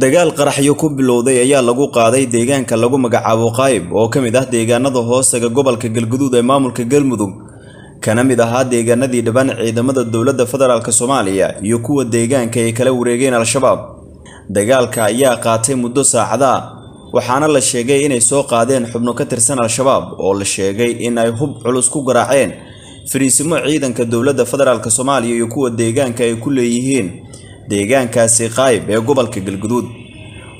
dagaal qaraxyo ku bilowday ayaa lagu qaaday deegaanka lagu magacaabo qayb oo ka mid ah deegaanada hoosaga gobolka galguduud ee maamulka galmudug kana mid ahaa deegaanadii dhiban ciidamada dowladda federaalk soomaaliya iyo kuwa deegaanka ay kala wareegeen al-shabaab dagaalka ayaa qaatay muddo saacada waxaana la sheegay inay soo qaadeen xubno ka tirsan al-shabaab oo la sheegay in ay hub culus ku garaaceen fariisimo ciidanka dowladda federaalk soomaaliya iyo kuwa deegaanka ay ku leeyihiin deegaankaasi qaayib ee gobolka galguduud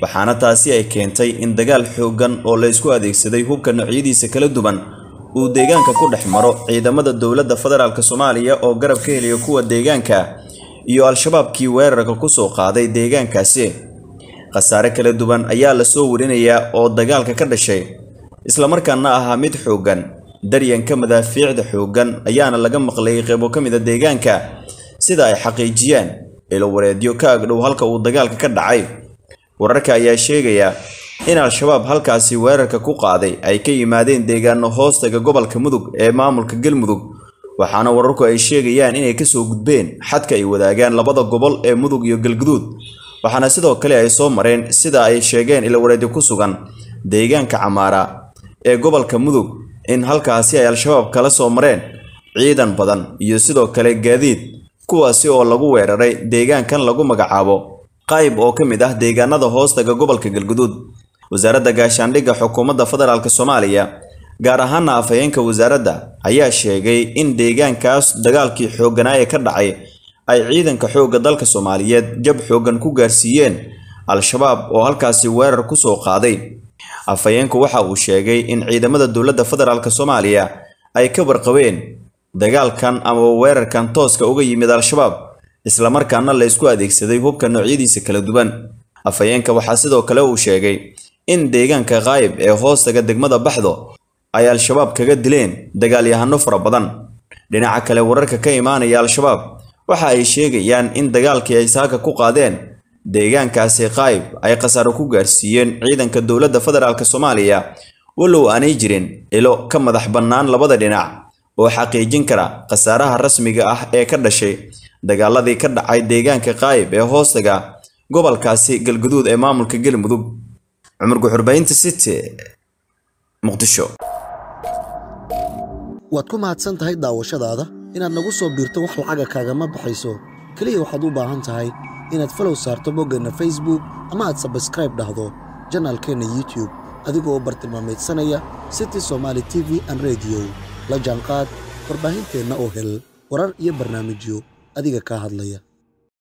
waxaana taasi ay keentay in dagaal xooggan oo laysku adeegsaday hubka noocyadiisa kala duwan uu deegaanka ku dhex maro ciidamada dowladda federaalk soomaaliya oo garab ka heliya kuwa deegaanka iyo al shabaabkii kii weerarka kusoo qaaday deegaankaasi khasaare kala duwan ayaa lasoo warinayaa oo dagaalka ka dhashay islamarkaana ahaa mid xooggan daryanka madaafiicda xooggan ayaana laga maqlayay qaybo ka mida ah deegaanka sida ay xaqiijiyeen ilowareedyo ka agdhow halka uu dagaalka ka dhacay wararka ayaa sheegaya in al-shabaab halkaasi weerarka ku qaaday ay ka yimaadeen deegaano hoostaga gobolka mudug ee maamulka galmudug waxaana wararku ay sheegayaan inay kasoo gudbeen xadka ay wadaagaan labada gobol ee mudug iyo galguduud waxaana sidoo kale ay soo mareen sida ay sheegeen ilowareedyo ku sugan deegaanka camaara ee gobolka mudug in halkaasi ay al-shabaab kala soo mareen ciidan badan iyo sidoo kale gaadiid kuwaasi oo lagu weeraray deegaankan lagu magacaabo qayb oo ka mid ah deegaanada hoostaga gobolka galguduud wasaaradda gaashaandhigga xukuumadda federaalk soomaaliya gaar ahaana afhayeenka wasaaradda ayaa sheegay in deegaankaas dagaalkii xoogganaa ee ka dhacay ay ciidanka xoogga dalka soomaaliyeed jab xooggan ku gaarsiiyeen al-shabaab oo halkaasi weerar ku soo qaaday afhayeenku waxa uu sheegay in ciidamada dowladda federaalk soomaaliya ay ka warqabeen dagaalkan ama weerarkan tooska uga yimid al-shabaab islamarkaana laysku adeegsaday hubka noocyadiisa kala duwan afhayeenka waxaa sidoo kale uu sheegay in deegaanka kaayib ee hoostaga degmada baxdo ay al-shabaab kaga dileen dagaalyahano fara badan dhinaca kale wararka ka imaanaya al-shabaab waxa ay sheegayaan in dagaalkii ay saaka ku qaadeen deegaankaasi kaayib ay khasaaro ku gaarsiiyeen ciidanka dowladda federaalk soomaaliya walow aanay jirin ilo ka madax bannaan labada dhinac oo xaqiijin kara khasaaraha rasmiga ah ee ka dhashay dagaaladii ka dhacay deegaanka qaayib ee hoostaga gobolkaasi galguduud ee maamulka galmudug cumurguxurbaynta city muqdisho waad ku mahadsan tahay daawashadaada inaad nagu soo biirto wax lacaga kaagama baxayso keliya waxaad u baahan tahay inaad falow saarto boggeenna facebook ama aad sabskribe dhahdo janaalkeenna youtube adigoo bartilmaameydsanaya city somaali tv an rediyo la jaanqaad warbaahinteedna oo hel warar iyo barnaamijyo adiga kaa hadlaya